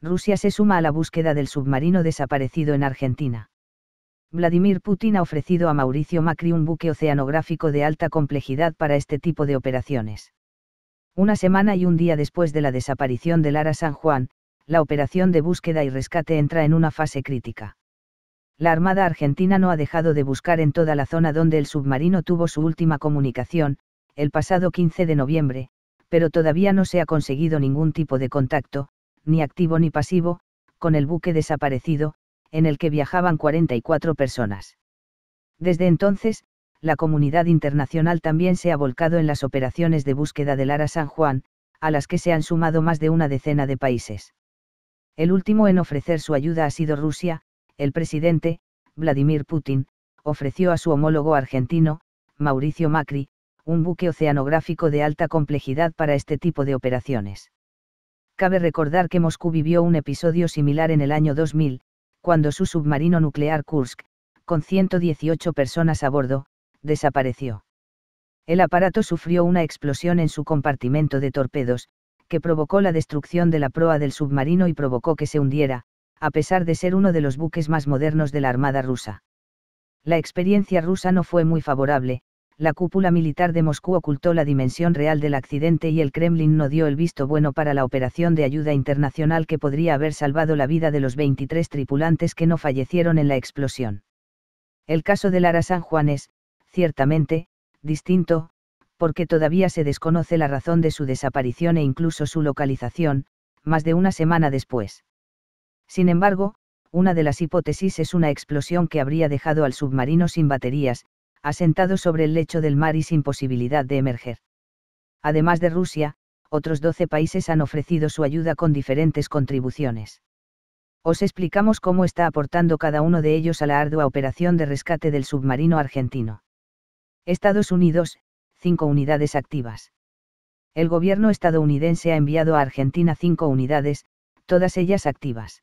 Rusia se suma a la búsqueda del submarino desaparecido en Argentina. Vladimir Putin ha ofrecido a Mauricio Macri un buque oceanográfico de alta complejidad para este tipo de operaciones. Una semana y un día después de la desaparición de Lara San Juan, la operación de búsqueda y rescate entra en una fase crítica. La Armada Argentina no ha dejado de buscar en toda la zona donde el submarino tuvo su última comunicación, el pasado 15 de noviembre, pero todavía no se ha conseguido ningún tipo de contacto, ni activo ni pasivo, con el buque desaparecido, en el que viajaban 44 personas. Desde entonces, la comunidad internacional también se ha volcado en las operaciones de búsqueda del Ara San Juan, a las que se han sumado más de una decena de países. El último en ofrecer su ayuda ha sido Rusia, el presidente, Vladimir Putin, ofreció a su homólogo argentino, Mauricio Macri, un buque oceanográfico de alta complejidad para este tipo de operaciones. Cabe recordar que Moscú vivió un episodio similar en el año 2000, cuando su submarino nuclear Kursk, con 118 personas a bordo, desapareció. El aparato sufrió una explosión en su compartimento de torpedos, que provocó la destrucción de la proa del submarino y provocó que se hundiera, a pesar de ser uno de los buques más modernos de la Armada rusa. La experiencia rusa no fue muy favorable, la cúpula militar de Moscú ocultó la dimensión real del accidente y el Kremlin no dio el visto bueno para la operación de ayuda internacional que podría haber salvado la vida de los 23 tripulantes que no fallecieron en la explosión. El caso de Lara San Juan es, ciertamente, distinto, porque todavía se desconoce la razón de su desaparición e incluso su localización, más de una semana después. Sin embargo, una de las hipótesis es una explosión que habría dejado al submarino sin baterías, asentado sobre el lecho del mar y sin posibilidad de emerger. Además de Rusia, otros 12 países han ofrecido su ayuda con diferentes contribuciones. Os explicamos cómo está aportando cada uno de ellos a la ardua operación de rescate del submarino argentino. Estados Unidos, 5 unidades activas. El gobierno estadounidense ha enviado a Argentina 5 unidades, todas ellas activas.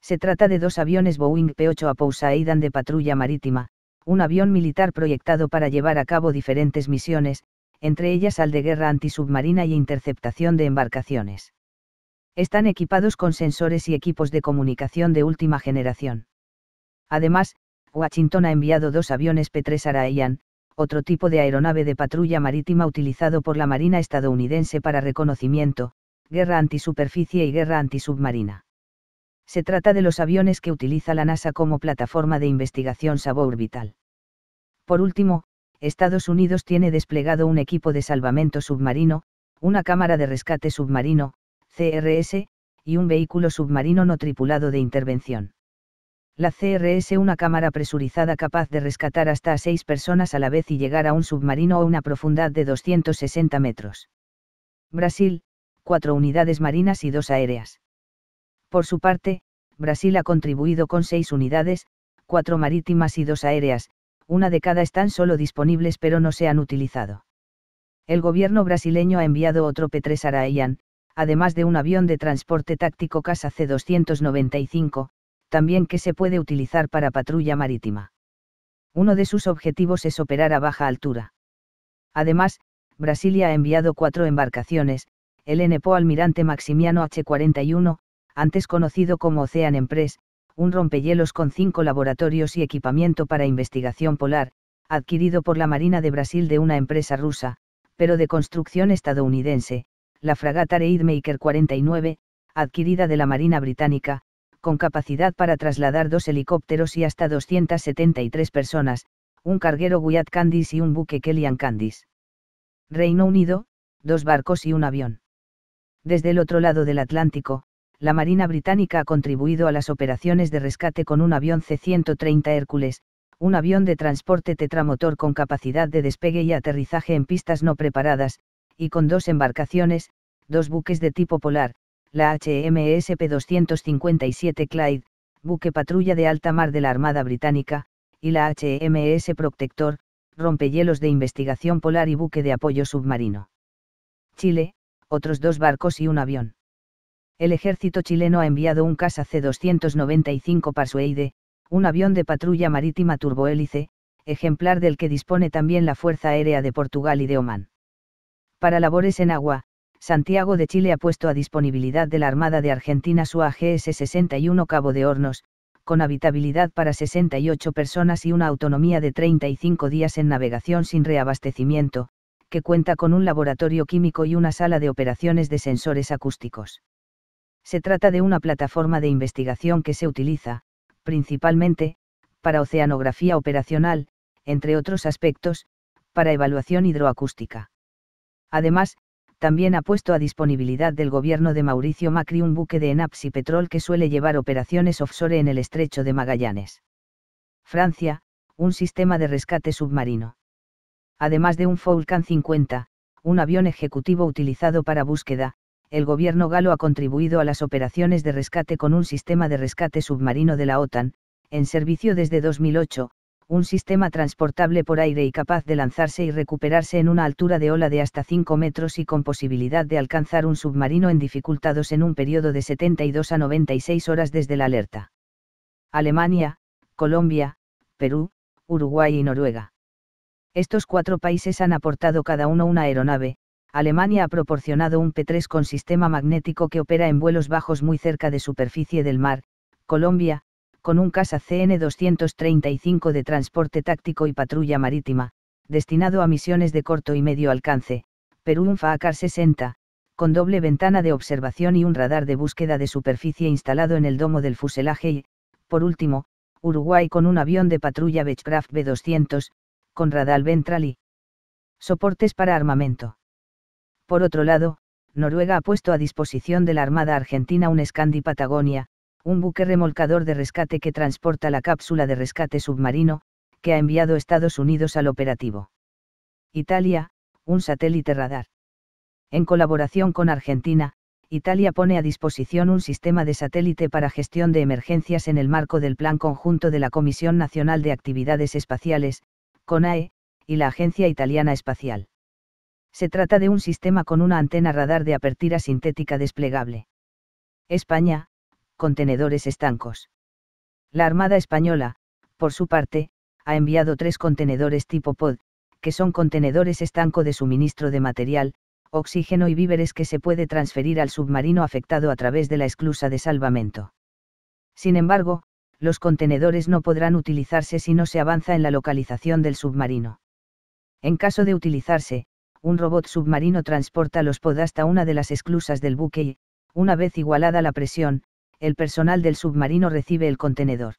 Se trata de dos aviones Boeing P-8 Aidan de patrulla marítima, un avión militar proyectado para llevar a cabo diferentes misiones, entre ellas al de guerra antisubmarina y interceptación de embarcaciones. Están equipados con sensores y equipos de comunicación de última generación. Además, Washington ha enviado dos aviones P-3 araian otro tipo de aeronave de patrulla marítima utilizado por la Marina estadounidense para reconocimiento, guerra antisuperficie y guerra antisubmarina. Se trata de los aviones que utiliza la NASA como plataforma de investigación suborbital. Por último, Estados Unidos tiene desplegado un equipo de salvamento submarino, una cámara de rescate submarino, CRS, y un vehículo submarino no tripulado de intervención. La CRS, una cámara presurizada capaz de rescatar hasta a seis personas a la vez y llegar a un submarino a una profundidad de 260 metros. Brasil, cuatro unidades marinas y dos aéreas. Por su parte, Brasil ha contribuido con seis unidades, cuatro marítimas y dos aéreas, una de cada están solo disponibles pero no se han utilizado. El gobierno brasileño ha enviado otro P-3 araian además de un avión de transporte táctico CASA C-295, también que se puede utilizar para patrulla marítima. Uno de sus objetivos es operar a baja altura. Además, Brasilia ha enviado cuatro embarcaciones, el NPO Almirante Maximiano H-41, antes conocido como Ocean Empress, un rompehielos con cinco laboratorios y equipamiento para investigación polar, adquirido por la Marina de Brasil de una empresa rusa, pero de construcción estadounidense, la fragata Reidmaker 49, adquirida de la Marina Británica, con capacidad para trasladar dos helicópteros y hasta 273 personas, un carguero Wyatt Candice y un buque Kellyan Candice. Reino Unido, dos barcos y un avión. Desde el otro lado del Atlántico, la Marina Británica ha contribuido a las operaciones de rescate con un avión C-130 Hércules, un avión de transporte tetramotor con capacidad de despegue y aterrizaje en pistas no preparadas, y con dos embarcaciones, dos buques de tipo polar, la HMS P-257 Clyde, buque patrulla de alta mar de la Armada Británica, y la HMS Protector, rompehielos de investigación polar y buque de apoyo submarino. Chile, otros dos barcos y un avión el ejército chileno ha enviado un CASA C-295 EIDE, un avión de patrulla marítima turbohélice, ejemplar del que dispone también la Fuerza Aérea de Portugal y de Oman. Para labores en agua, Santiago de Chile ha puesto a disponibilidad de la Armada de Argentina su AGS-61 Cabo de Hornos, con habitabilidad para 68 personas y una autonomía de 35 días en navegación sin reabastecimiento, que cuenta con un laboratorio químico y una sala de operaciones de sensores acústicos. Se trata de una plataforma de investigación que se utiliza, principalmente, para oceanografía operacional, entre otros aspectos, para evaluación hidroacústica. Además, también ha puesto a disponibilidad del gobierno de Mauricio Macri un buque de Enaps Petrol que suele llevar operaciones offshore en el estrecho de Magallanes. Francia, un sistema de rescate submarino. Además de un Falcon 50, un avión ejecutivo utilizado para búsqueda, el gobierno galo ha contribuido a las operaciones de rescate con un sistema de rescate submarino de la OTAN, en servicio desde 2008, un sistema transportable por aire y capaz de lanzarse y recuperarse en una altura de ola de hasta 5 metros y con posibilidad de alcanzar un submarino en dificultados en un periodo de 72 a 96 horas desde la alerta. Alemania, Colombia, Perú, Uruguay y Noruega. Estos cuatro países han aportado cada uno una aeronave, Alemania ha proporcionado un P3 con sistema magnético que opera en vuelos bajos muy cerca de superficie del mar, Colombia, con un CASA CN-235 de transporte táctico y patrulla marítima, destinado a misiones de corto y medio alcance, Perú un FAACAR 60, con doble ventana de observación y un radar de búsqueda de superficie instalado en el domo del fuselaje y, por último, Uruguay con un avión de patrulla Bechcraft B-200, con radar ventral y soportes para armamento. Por otro lado, Noruega ha puesto a disposición de la Armada Argentina un Scandi Patagonia, un buque remolcador de rescate que transporta la cápsula de rescate submarino, que ha enviado Estados Unidos al operativo. Italia, un satélite radar. En colaboración con Argentina, Italia pone a disposición un sistema de satélite para gestión de emergencias en el marco del Plan Conjunto de la Comisión Nacional de Actividades Espaciales, CONAE, y la Agencia Italiana Espacial. Se trata de un sistema con una antena radar de apertura sintética desplegable. España, contenedores estancos. La Armada Española, por su parte, ha enviado tres contenedores tipo POD, que son contenedores estanco de suministro de material, oxígeno y víveres que se puede transferir al submarino afectado a través de la esclusa de salvamento. Sin embargo, los contenedores no podrán utilizarse si no se avanza en la localización del submarino. En caso de utilizarse, un robot submarino transporta los pod hasta una de las esclusas del buque y, una vez igualada la presión, el personal del submarino recibe el contenedor.